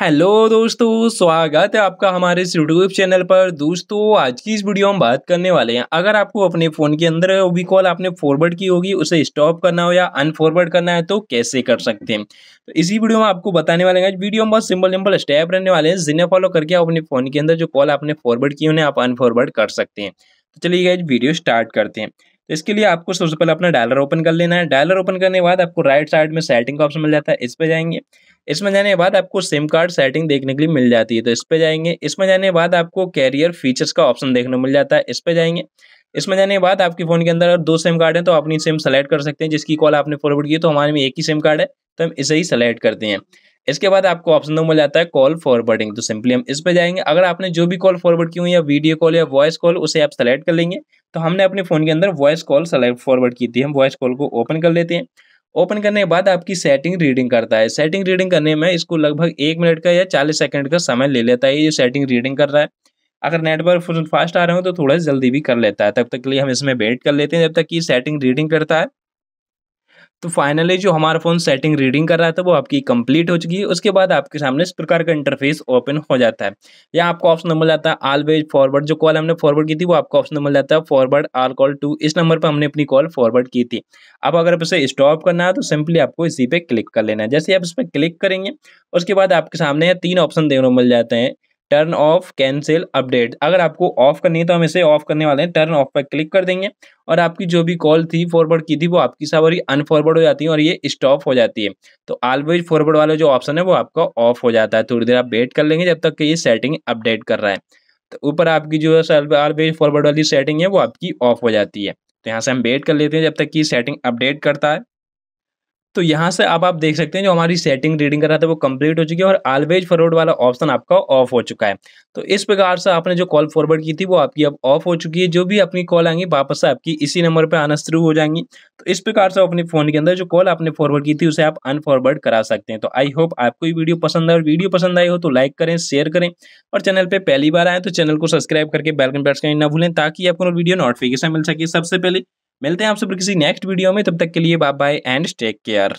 hello दोस्तों स्वागत है आपका हमारे इस यूट्यूब चैनल पर दोस्तों आज की इस वीडियो में बात करने वाले हैं अगर आपको अपने फ़ोन के अंदर भी कॉल आपने फॉरवर्ड की होगी उसे स्टॉप करना हो या अनफॉरवर्ड करना है तो कैसे कर सकते हैं तो इसी वीडियो में आपको बताने वाले हैं वीडियो में बहुत सिंपल सिंपल स्टेप रहने वाले हैं जिन्हें फॉलो करके आप अपने फ़ोन के अंदर जो कॉल आपने फॉरवर्ड की उन्हें आप अनफॉरवर्ड कर सकते हैं तो चलिए आज वीडियो स्टार्ट करते हैं तो इसके लिए आपको सबसे पहले अपना डायलर ओपन कर लेना है डायलर ओपन करने के बाद आपको राइट साइड में सेटिंग का ऑप्शन मिल जाता है इस पर जाएंगे इसमें जाने के बाद आपको सिम कार्ड सेटिंग देखने के लिए मिल जाती है तो इस पर जाएंगे इसमें जाने के बाद आपको कैरियर फीचर्स का ऑप्शन देखने को मिल जाता है इस पर जाएंगे इसमें जाने के बाद आपके फ़ोन के अंदर अगर दो सिम कार्ड है तो अपनी सिम सेलेक्ट कर सकते हैं जिसकी कॉल आपने फॉरवर्ड की तो हमारे में एक ही सिम कार्ड है तो हम इसे ही सेलेक्ट करते हैं इसके बाद आपको ऑप्शन नंबर जाता है कॉल फॉरवर्डिंग तो सिंपली हम इस पे जाएंगे अगर आपने जो भी कॉल फॉरवर्ड की हुई या वीडियो कॉल या वॉइस कॉल उसे आप सेलेक्ट कर लेंगे तो हमने अपने फ़ोन के अंदर वॉइस कॉल सेलेक्ट फॉरवर्ड की थी हम वॉइस कॉल को ओपन कर लेते हैं ओपन करने के बाद आपकी सेटिंग रीडिंग करता है सेटिंग रीडिंग करने में इसको लगभग एक मिनट का या चालीस सेकंड का समय ले लेता है ये सेटिंग रीडिंग कर रहा है अगर नेटवर्क फुल फास्ट आ रहे हो तो थोड़ा जल्दी भी कर लेता है तब तक के लिए हम इसमें वेट कर लेते हैं जब तक कि सेटिंग रीडिंग करता है तो फाइनली जो हमारा फ़ोन सेटिंग रीडिंग कर रहा था वो आपकी कंप्लीट हो चुकी है उसके बाद आपके सामने इस प्रकार का इंटरफेस ओपन हो जाता है या आपको ऑप्शन नंबर जाता है ऑलवेज फॉरवर्ड जो कॉल हमने फॉरवर्ड की थी वो आपका ऑप्शन नंबर जाता है फॉरवर्ड आल कॉल टू इस नंबर पर हमने अपनी कॉल फॉरवर्ड की थी अब अगर आप इसे स्टॉप करना है तो सिंपली आपको इसी पे क्लिक कर लेना है जैसे आप इस पर क्लिक करेंगे उसके बाद आपके सामने तीन ऑप्शन देखने मिल जाते हैं टर्न ऑफ कैंसिल अपडेट अगर आपको ऑफ करनी है तो हम इसे ऑफ करने वाले हैं टर्न ऑफ पर क्लिक कर देंगे और आपकी जो भी कॉल थी फॉरवर्ड की थी वो आपकी सवारी अनफॉरवर्ड हो जाती है और ये स्टॉप हो जाती है तो ऑलवेज फॉरवर्ड वाला जो ऑप्शन है वो आपका ऑफ हो जाता है थोड़ी देर आप वेट कर लेंगे जब तक कि ये सेटिंग अपडेट कर रहा है तो ऊपर आपकी जो है ऑलवेज फॉरवर्ड वाली सेटिंग है वो आपकी ऑफ हो जाती है तो यहाँ से हम वेट कर लेते हैं जब तक कि सेटिंग अपडेट करता है तो यहाँ से अब आप देख सकते हैं जो हमारी सेटिंग रीडिंग कर रहा था वो कंप्लीट हो चुकी है और ऑलवेज फॉरवर्ड वाला ऑप्शन आपका ऑफ हो चुका है तो इस प्रकार से आपने जो कॉल फॉरवर्ड की थी वो आपकी अब ऑफ हो चुकी है जो भी अपनी कॉल आएंगी वापस से आपकी इसी नंबर पर आना शुरू हो जाएंगी तो इस प्रकार से अपने फोन के अंदर जो कॉल आपने फॉरवर्ड की थी उसे आप अनफॉरवर्ड करा सकते हैं तो आई होप आपको ये वीडियो पसंद आए और वीडियो पसंद आई हो तो लाइक करें शेयर करें और चैनल पर पहली बार आए तो चैनल को सब्सक्राइब करके बेलकन प्रेस करना ना भूलें ताकि आपको वीडियो नोटिफिकेशन मिल सके सबसे पहले मिलते हैं आप सब किसी नेक्स्ट वीडियो में तब तक के लिए bye bye and take care